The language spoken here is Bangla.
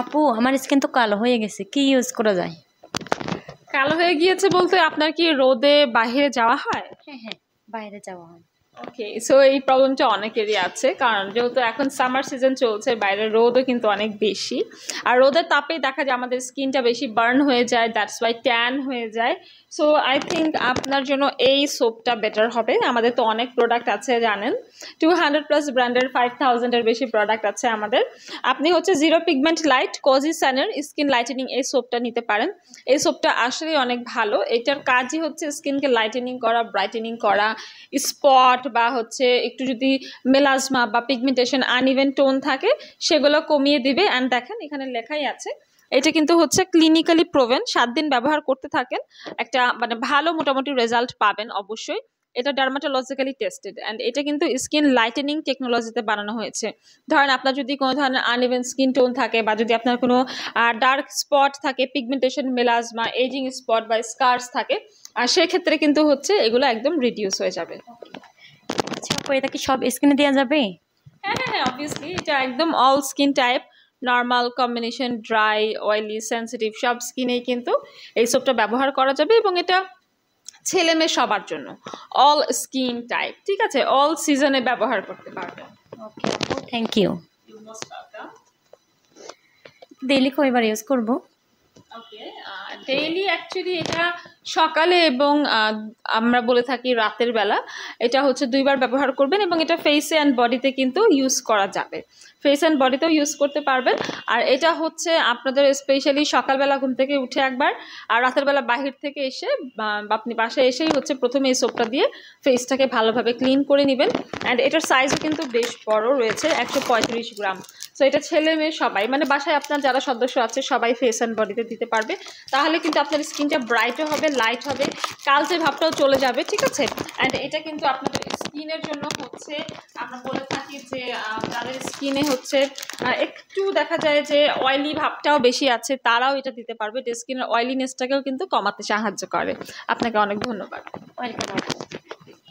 আপু আমার স্কিন তো কালো হয়ে গেছে কি ইউজ করা যায় কালো হয়ে গিয়েছে বলতে আপনার কি রোদে বাইরে যাওয়া হয় হ্যাঁ হ্যাঁ বাইরে যাওয়া হয় ওকে সো এই প্রবলেমটা অনেকেরই আছে কারণ যেহেতু এখন সামার সিজন চলছে বাইরে রোদও কিন্তু অনেক বেশি আর রোদের তাপেই দেখা যায় আমাদের স্কিনটা বেশি বার্ন হয়ে যায় দ্যাটস বাই ট্যান হয়ে যায় সো আই থিঙ্ক আপনার জন্য এই সোপটা বেটার হবে আমাদের তো অনেক প্রোডাক্ট আছে জানেন টু হান্ড্রেড প্লাস ব্র্যান্ডের ফাইভ থাউজেন্ডের বেশি প্রোডাক্ট আছে আমাদের আপনি হচ্ছে জিরো পিগমেন্ট লাইট কজি সানের স্কিন লাইটেনিং এই সোপটা নিতে পারেন এই সোপটা আসলেই অনেক ভালো এটার কাজই হচ্ছে স্কিনকে লাইটেনিং করা ব্রাইটেনিং করা স্পট বা হচ্ছে একটু যদি মেলাজমা বা পিগমেন্টেশন আনইভেন টোন থাকে সেগুলো কমিয়ে দিবে অ্যান্ড দেখেন এখানে লেখাই আছে এটা কিন্তু হচ্ছে ক্লিনিক্যালি প্রোভেন সাত দিন ব্যবহার করতে থাকেন একটা মানে ভালো মোটামুটি রেজাল্ট পাবেন অবশ্যই এটা ডার্মাটোলজিক্যালি টেস্টেড অ্যান্ড এটা কিন্তু স্কিন লাইটেনিং টেকনোলজিতে বানানো হয়েছে ধরেন আপনার যদি কোনো ধরনের আনইভেন স্কিন টোন থাকে বা যদি আপনার কোনো ডার্ক স্পট থাকে পিগমেন্টেশন মেলাজমা এজিং স্পট বা স্কার্স থাকে সেক্ষেত্রে কিন্তু হচ্ছে এগুলো একদম রিডিউস হয়ে যাবে করে এটা কি সব স্কিনে দেওয়া যাবে হ্যাঁ হ্যাঁ হ্যাঁ অবভিয়াসলি এটা একদম all skin type normal combination dry oily sensitive সব স্কিনেই কিন্তু এই সোপটা ব্যবহার করা যাবে এবং এটা ছেলে মেয়ে সবার জন্য অল স্কিন টাইপ ঠিক আছে অল সিজনে ব্যবহার করতে পারবে ওকে থ্যাংক ইউ ডেইলি কয়বার ইউজ করবো ওকে ডেইলি অ্যাকচুয়ালি এটা সকালে এবং আমরা বলে থাকি রাতের বেলা এটা হচ্ছে দুইবার ব্যবহার করবেন এবং এটা ফেসে অ্যান্ড বডিতে কিন্তু ইউজ করা যাবে ফেস অ্যান্ড বডিতেও ইউজ করতে পারবেন আর এটা হচ্ছে আপনাদের স্পেশালি সকালবেলা ঘুম থেকে উঠে একবার আর রাতের বেলা বাহির থেকে এসে আপনি বাসায় এসেই হচ্ছে প্রথমে এই সোপটা দিয়ে ফেসটাকে ভালোভাবে ক্লিন করে নেবেন অ্যান্ড এটার সাইজও কিন্তু বেশ বড় রয়েছে একশো গ্রাম সো এটা ছেলে মেয়ে সবাই মানে বাসায় আপনার যারা সদস্য আছে সবাই ফেস অ্যান্ড বডিতে দিতে পারবে তাহলে কিন্তু আপনার স্কিনটা ব্রাইটও হবে লাইট হবে কালচে ভাবটাও চলে যাবে ঠিক আছে অ্যান্ড এটা কিন্তু আপনাদের স্কিনের জন্য হচ্ছে আমরা বলে থাকি যে যাদের স্কিনে হচ্ছে একটু দেখা যায় যে অয়েলি ভাবটাও বেশি আছে তারাও এটা দিতে পারবে এটা স্কিনের অয়েলিনেসটাকেও কিন্তু কমাতে সাহায্য করে আপনাকে অনেক ধন্যবাদ ওয়েলকাম